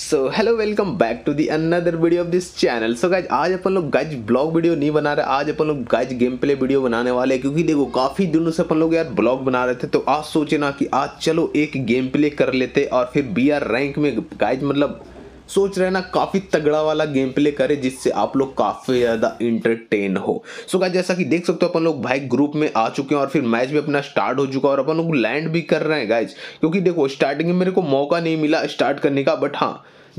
so hello welcome back to the another video of this channel so guys आज अपन लोग guys blog video नहीं बना रहे आज अपन लोग गाइज गेम प्ले वीडियो बनाने वाले हैं क्योंकि देखो काफ़ी दिनों से अपन लोग यार ब्लॉग बना रहे थे तो आज सोचे ना कि आज चलो एक गेम प्ले कर लेते और फिर बी आर रैंक में गाइज मतलब सोच रहे ना काफ़ी तगड़ा वाला गेम प्ले करे जिससे आप लोग काफ़ी ज़्यादा इंटरटेन हो सो का जैसा कि देख सकते हो अपन लोग भाई ग्रुप में आ चुके हैं और फिर मैच भी अपना स्टार्ट हो चुका है और अपन लोग लैंड भी कर रहे हैं गाइज क्योंकि देखो स्टार्टिंग में मेरे को मौका नहीं मिला स्टार्ट करने का बट हाँ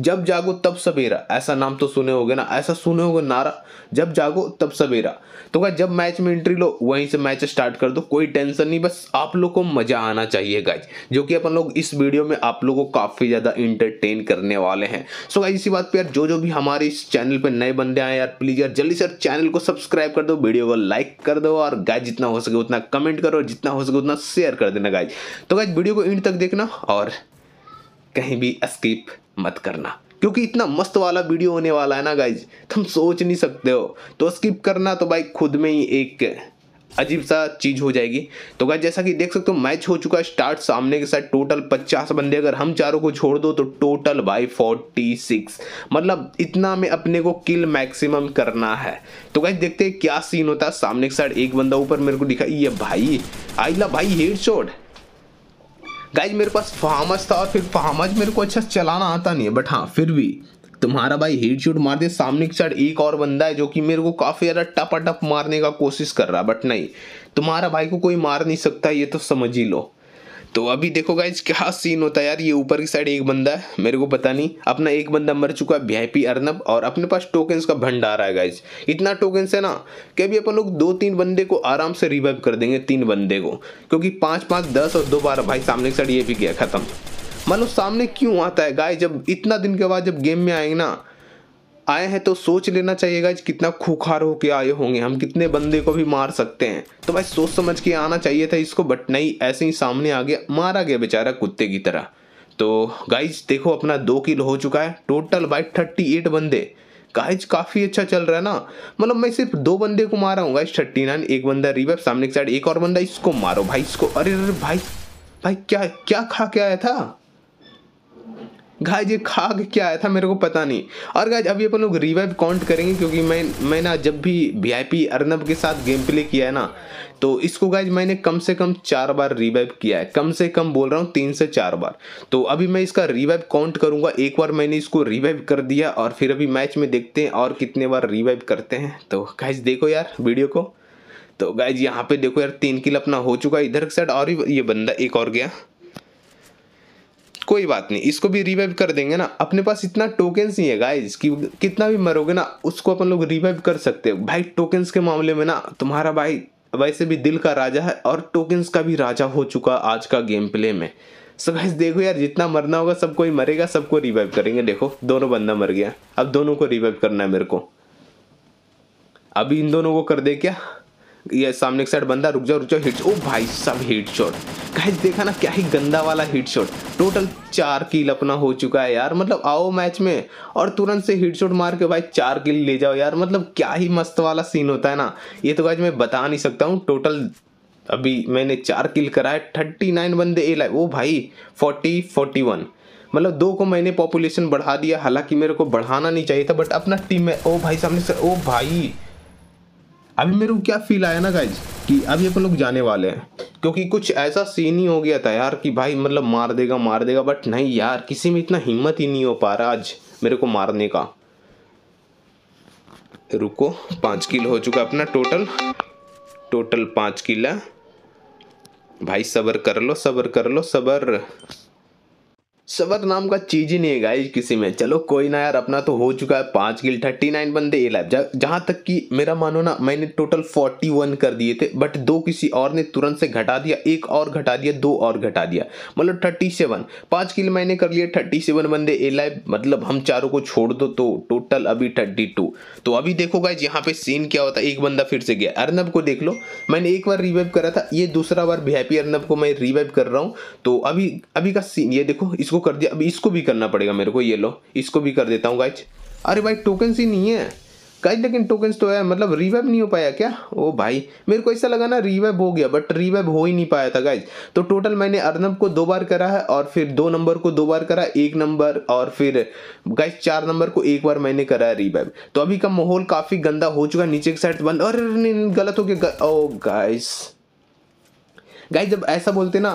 जब जागो तब सवेरा ऐसा नाम तो सुने होगे ना ऐसा सुने होगे नारा जब जागो तब सवेरा तो गाइज जब मैच में एंट्री लो वहीं से मैच स्टार्ट कर दो कोई टेंशन नहीं बस आप लोग को मजा आना चाहिए गाइज जो कि अपन लोग इस वीडियो में आप लोग को काफ़ी ज़्यादा इंटरटेन करने वाले हैं सो गाइज इसी बात पर यार जो जो भी हमारे इस चैनल पर नए बंदे आए यार प्लीज़ यार जल्दी से चैनल को सब्सक्राइब कर दो वीडियो को लाइक कर दो और गाइज जितना हो सके उतना कमेंट करो जितना हो सके उतना शेयर कर देना गाइज तो गाइज वीडियो को इंड तक देखना और कहीं भी स्किप मत करना क्योंकि इतना मस्त वाला वीडियो होने वाला है ना गाइज तुम सोच नहीं सकते हो तो स्किप करना तो भाई खुद में ही एक अजीब सा चीज़ हो जाएगी तो गाइज जैसा कि देख सकते हो मैच हो चुका है स्टार्ट सामने के साथ टोटल 50 बंदे अगर हम चारों को छोड़ दो तो टोटल भाई 46 मतलब इतना में अपने को किल मैक्सिमम करना है तो गाइज देखते हैं क्या सीन होता है सामने के साइड एक बंदा ऊपर मेरे को दिखाई ये भाई आई ला भाई हेड शॉट गाइज मेरे पास फार्मस था और फिर फार्मस मेरे को अच्छा चलाना आता नहीं है बट हाँ फिर भी तुम्हारा भाई हीट शूट मार दे सामने की साइड एक और बंदा है जो कि मेरे को काफ़ी ज़्यादा टप टप मारने का कोशिश कर रहा है बट नहीं तुम्हारा भाई को कोई मार नहीं सकता ये तो समझ ही लो तो अभी देखो गाइज क्या सीन होता है यार ये ऊपर की साइड एक बंदा है मेरे को पता नहीं अपना एक बंदा मर चुका है वीआईपी अर्नब और अपने पास टोकन्स का भंडार है गाइज इतना टोकन्स है ना कि अभी अपन लोग दो तीन बंदे को आराम से रिवाइव कर देंगे तीन बंदे को क्योंकि पाँच पाँच दस और दो बारह भाई सामने की साइड ये भी गया खत्म मतलब सामने क्यों आता है गाय जब इतना दिन के बाद जब गेम में आएंगे ना आए हैं तो सोच लेना चाहिएगा कितना खुखार होके आए होंगे हम कितने बंदे को भी मार सकते हैं तो भाई सोच समझ के आना चाहिए था इसको बट नहीं ऐसे ही सामने आ गया मारा गया बेचारा कुत्ते की तरह तो गाइज देखो अपना दो किल हो चुका है टोटल बाई थर्टी एट बंदे गाइज काफ़ी अच्छा चल रहा है ना मतलब मैं सिर्फ दो बंदे को मारा हूँ गाइज थर्टी नाइन एक बंदा रिवेप सामने की साइड एक और बंदा इसको मारो भाई इसको अरे अरे भाई भाई क्या क्या खा के आया था गाइज ये खा के क्या आया था मेरे को पता नहीं और गाइज अभी अपन लोग रिवाइव काउंट करेंगे क्योंकि मैं मैं ना जब भी पी अर्नब के साथ गेम प्ले किया है ना तो इसको गाइज मैंने कम से कम चार बार रिवाइव किया है कम से कम बोल रहा हूँ तीन से चार बार तो अभी मैं इसका रिवाइव काउंट करूँगा एक बार मैंने इसको रिवाइव कर दिया और फिर अभी मैच में देखते हैं और कितने बार रिवाइव करते हैं तो गाइज देखो यार वीडियो को तो गाइज यहाँ पे देखो यार तीन किल अपना हो चुका है इधर साइड और ये बंदा एक और गया कोई बात नहीं इसको भी रिवाइव कर देंगे ना अपने पास इतना टोकन्स ही है गाइज कि कितना भी मरोगे ना उसको अपन लोग रिवाइव कर सकते हैं भाई टोकन्स के मामले में ना तुम्हारा भाई वैसे भी दिल का राजा है और टोकन्स का भी राजा हो चुका आज का गेम प्ले में सो गाइज देखो यार जितना मरना होगा सब कोई मरेगा सबको रिवाइव करेंगे देखो दोनों बंदा मर गया अब दोनों को रिवाइव करना है मेरे को अभी इन दोनों को कर दे क्या ये सामने के साइड बंदा रुक जाओ रुक जाओ हिट ओ भाई सब हिट शॉट गाइस देखा ना क्या ही गंदा वाला हिट शॉट टोटल चार किल अपना हो चुका है यार मतलब आओ मैच में और तुरंत से हिट शॉट मार के भाई चार किल ले जाओ यार मतलब क्या ही मस्त वाला सीन होता है ना ये तो गाइज मैं बता नहीं सकता हूँ टोटल अभी मैंने चार किल करा है थर्टी नाइन बंदे ए लाए ओ भाई फोर्टी फोर्टी वन मतलब दो को मैंने पॉपुलेशन बढ़ा दिया हालांकि मेरे को बढ़ाना नहीं चाहिए था बट अपना टीम में ओ भाई सामने से ओ भाई अभी मेरे को क्या फील आया ना गाइज कि अभी अपन लोग जाने वाले हैं क्योंकि कुछ ऐसा सीन ही हो गया था यार कि भाई मतलब मार देगा मार देगा बट नहीं यार किसी में इतना हिम्मत ही नहीं हो पा रहा आज मेरे को मारने का रुको पाँच किलो हो चुका अपना टोटल टोटल पाँच है भाई सबर कर लो सबर कर लो सबर सबर नाम का चीज ही नहीं है गाइज किसी में चलो कोई ना यार अपना तो हो चुका है पांच गिल थर्टी नाइन बंदे ए लाइफ जहां तक कि मेरा मानो ना मैंने टोटल फोर्टी वन कर दिए थे बट दो किसी और ने तुरंत से घटा दिया एक और घटा दिया दो और घटा दिया मतलब थर्टी सेवन पांच किल मैंने कर लिए थर्टी सेवन बंदे ए लाइव मतलब हम चारों को छोड़ दो तो टोटल अभी थर्टी टू तो अभी देखो गाइज यहाँ पे सीन क्या होता है एक बंदा फिर से गया अर्नब को देख लो मैंने एक बार रिवाइव करा था ये दूसरा बार वी अर्नब को मैं रिवाइव कर रहा हूँ तो अभी अभी का सीन ये देखो इसको इसको कर दिया अब इसको भी करना पड़ेगा मेरे को ये लो इसको भी कर देता हूँ गाइज अरे भाई टोकन्स ही नहीं है गाइज लेकिन टोकन्स तो है मतलब रिवाइव नहीं हो पाया क्या ओ भाई मेरे को ऐसा लगा ना रिवाइव हो गया बट रिवाइव हो ही नहीं पाया था गाइज तो टोटल मैंने अर्नब को दो बार करा है और फिर दो नंबर को दो बार करा एक नंबर और फिर गाइज चार नंबर को एक बार मैंने करा है रिवाइव तो अभी का माहौल काफ़ी गंदा हो चुका है नीचे की साइड बंद और गलत हो गया ओ गाइस गाइज जब ऐसा बोलते ना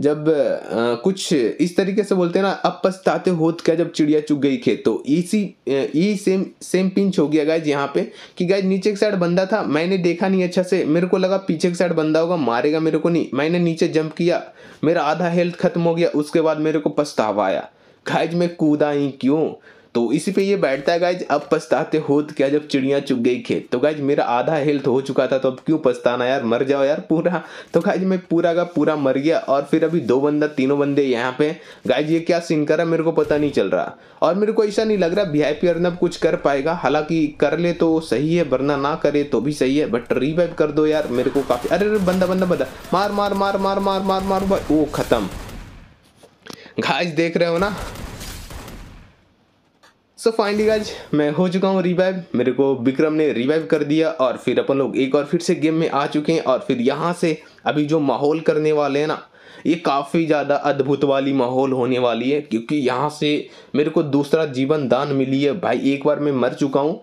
जब आ, कुछ इस तरीके से बोलते हैं ना अब पछताते होत क्या जब चिड़िया चुग गई खेत तो इसी ये सेम सेम पिंच हो गया गाइज यहाँ पे कि गाइज नीचे के साइड बंदा था मैंने देखा नहीं अच्छा से मेरे को लगा पीछे के साइड बंदा होगा मारेगा मेरे को नहीं मैंने नीचे जंप किया मेरा आधा हेल्थ खत्म हो गया उसके बाद मेरे को पछतावा आया गाइज मैं कूदा ही क्यों तो इसी पे ये बैठता है गाइज अब पछताते हो तो क्या जब चिड़िया चुग गई खेत तो गाइज मेरा आधा हेल्थ हो चुका था तो अब क्यों पछताना यार मर जाओ यार पूरा तो गाइज मैं पूरा का पूरा मर गया और फिर अभी दो बंदा तीनों बंदे यहाँ पे गाइज ये क्या सीन करा मेरे को पता नहीं चल रहा और मेरे को ऐसा नहीं लग रहा वी आई पी अर्नब कुछ कर पाएगा हालांकि कर ले तो सही है वरना ना करे तो भी सही है बट रिवाइव कर दो यार मेरे को काफ़ी अरे अरे बंदा बंदा बंदा मार मार मार मार मार मार मार वो खत्म घास देख रहे हो ना सो फाइनली गाइज मैं हो चुका हूँ रिवाइव मेरे को विक्रम ने रिवाइव कर दिया और फिर अपन लोग एक और फिर से गेम में आ चुके हैं और फिर यहाँ से अभी जो माहौल करने वाले हैं ना ये काफ़ी ज़्यादा अद्भुत वाली माहौल होने वाली है क्योंकि यहाँ से मेरे को दूसरा जीवन दान मिली है भाई एक बार मैं मर चुका हूँ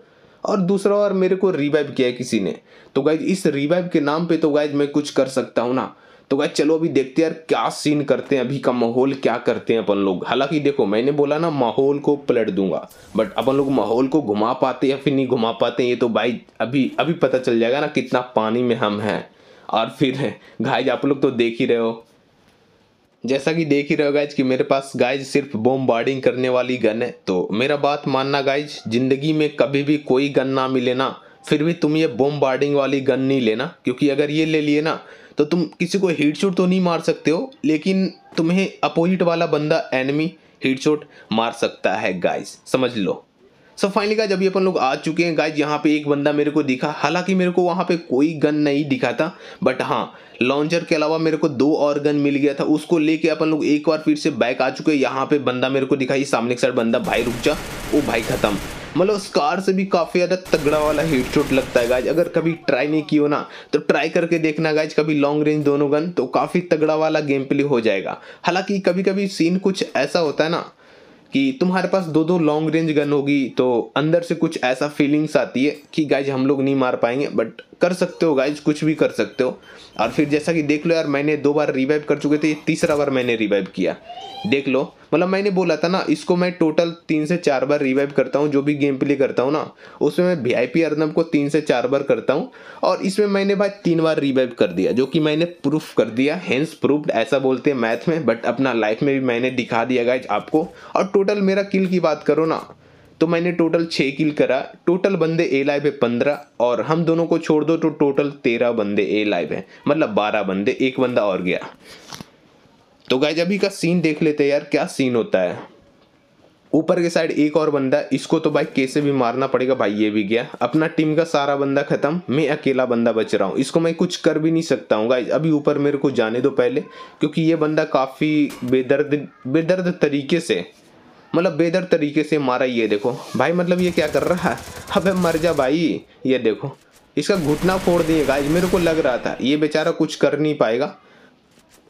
और दूसरा बार मेरे को रिवाइव किया है किसी ने तो गाइज इस रिवाइव के नाम पे तो गाइज मैं कुछ कर सकता हूँ ना तो भाई चलो अभी देखते यार क्या सीन करते हैं अभी का माहौल क्या करते हैं अपन लोग हालांकि देखो मैंने बोला ना माहौल को पलट दूंगा बट अपन लोग माहौल को घुमा पाते या फिर नहीं घुमा पाते ये तो भाई अभी अभी पता चल जाएगा ना कितना पानी में हम हैं और फिर गाइज आप लोग तो देख ही रहे हो जैसा कि देख ही रहे हो गाइज कि मेरे पास गाइज सिर्फ बोम करने वाली गन है तो मेरा बात मानना गाइज जिंदगी में कभी भी कोई गन ना मिले ना फिर भी तुम ये बोम बार्डिंग वाली गन नहीं लेना क्योंकि अगर ये ले लिए ना तो तुम किसी को हीट शूट तो नहीं मार सकते हो लेकिन तुम्हें अपोजिट वाला बंदा एनिमी हीट शूट मार सकता है गाइस समझ लो सो फाइनली गाइज अभी अपन लोग आ चुके हैं गाइज यहाँ पे एक बंदा मेरे को दिखा हालांकि मेरे को वहाँ पे कोई गन नहीं दिखा था बट हाँ लॉन्चर के अलावा मेरे को दो और गन मिल गया था उसको लेके अपन लोग एक बार फिर से बैक आ चुके हैं यहाँ पे बंदा मेरे को दिखा ये सामने के साइड बंदा भाई रुक जा वो भाई खत्म मतलब उस कार से भी काफ़ी ज़्यादा तगड़ा वाला हेड शॉट लगता है गाइज अगर कभी ट्राई नहीं किया ना तो ट्राई करके देखना गाइज कभी लॉन्ग रेंज दोनों गन तो काफ़ी तगड़ा वाला गेम प्ले हो जाएगा हालांकि कभी कभी सीन कुछ ऐसा होता है ना कि तुम्हारे पास दो दो लॉन्ग रेंज गन होगी तो अंदर से कुछ ऐसा फीलिंग्स आती है कि गाइज हम लोग नहीं मार पाएंगे बट कर सकते हो गाइज कुछ भी कर सकते हो और फिर जैसा कि देख लो यार मैंने दो बार रिवाइव कर चुके थे तीसरा बार मैंने रिवाइव किया देख लो मतलब मैंने बोला था ना इसको मैं टोटल तीन से चार बार रिवाइव करता हूँ जो भी गेम प्ले करता हूँ ना उसमें मैं वी आई पी अर्नब को तीन से चार बार करता हूँ और इसमें मैंने भाई तीन बार रिवाइव कर दिया जो कि मैंने प्रूफ कर दिया हैंस प्रूफ ऐसा बोलते हैं मैथ में बट अपना लाइफ में भी मैंने दिखा दिया गाइज आपको और टोटल मेरा किल की बात करो ना तो मैंने टोटल छः किल करा टोटल बंदे ए लाइव है पंद्रह और हम दोनों को छोड़ दो तो टोटल तेरह बंदे ए लाइव है मतलब बारह बंदे एक बंदा और गया तो गाइज अभी का सीन देख लेते हैं यार क्या सीन होता है ऊपर के साइड एक और बंदा इसको तो भाई कैसे भी मारना पड़ेगा भाई ये भी गया अपना टीम का सारा बंदा खत्म मैं अकेला बंदा बच रहा हूँ इसको मैं कुछ कर भी नहीं सकता हूँ गाइज अभी ऊपर मेरे को जाने दो पहले क्योंकि ये बंदा काफ़ी बेदर्द बेदर्द तरीके से मतलब बेदर्द तरीके से मारा ये देखो भाई मतलब ये क्या कर रहा है अब मर जा भाई ये देखो इसका घुटना फोड़ दिए गाइज मेरे को लग रहा था ये बेचारा कुछ कर नहीं पाएगा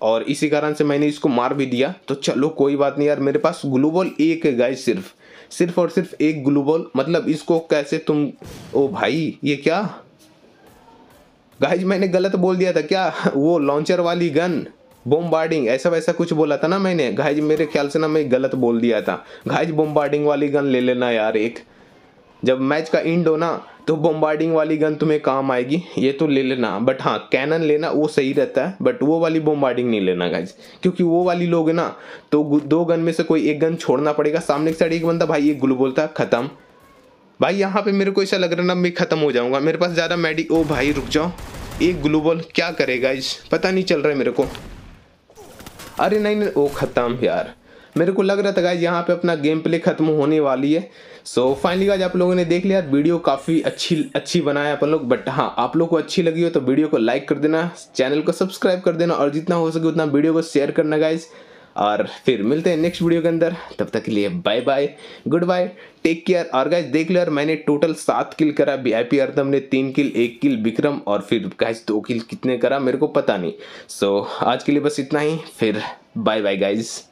और इसी कारण से मैंने इसको मार भी दिया तो चलो कोई बात नहीं यार मेरे पास ग्लू बॉल एक है गाय सिर्फ सिर्फ और सिर्फ एक ग्लू बॉल मतलब इसको कैसे तुम ओ भाई ये क्या गाइज मैंने गलत बोल दिया था क्या वो लॉन्चर वाली गन बॉम्बार्डिंग ऐसा वैसा कुछ बोला था ना मैंने गाइज मेरे ख्याल से ना मैं गलत बोल दिया था घाइज बॉम्बार्डिंग वाली गन ले लेना यार एक जब मैच का इंड हो ना तो बोमबार्डिंग वाली गन तुम्हें काम आएगी ये तो ले लेना बट हाँ कैनन लेना वो सही रहता है बट वो वाली बोमबार्डिंग नहीं लेना गाइज क्योंकि वो वाली लोग ना तो दो गन में से कोई एक गन छोड़ना पड़ेगा सामने की साइड एक बंदा भाई एक ग्लू बोलता ख़त्म भाई यहाँ पे मेरे को ऐसा लग रहा है ना मैं ख़त्म हो जाऊँगा मेरे पास ज़्यादा मेडिक ओ भाई रुक जाओ एक ग्लूबल क्या करेगा इस पता नहीं चल रहा है मेरे को अरे नहीं, नहीं ओ ख़त्म यार मेरे को लग रहा था गाइज यहाँ पे अपना गेम प्ले खत्म होने वाली है सो फाइनली गाइज आप लोगों ने देख लिया वीडियो काफ़ी अच्छी अच्छी बनाया अपन लोग बट हाँ आप लोग को अच्छी लगी हो तो वीडियो को लाइक कर देना चैनल को सब्सक्राइब कर देना और जितना हो सके उतना वीडियो को शेयर करना गाइज़ और फिर मिलते हैं नेक्स्ट वीडियो के अंदर तब तक के लिए bye bye good bye take care और गाइज देख लिया और मैंने टोटल सात किल करा बी आई पी अर्थम ने तीन किल एक किल विक्रम और फिर गाइज दो किल कितने करा मेरे को पता नहीं सो so, आज के लिए बस इतना ही फिर बाय बाय गाइज़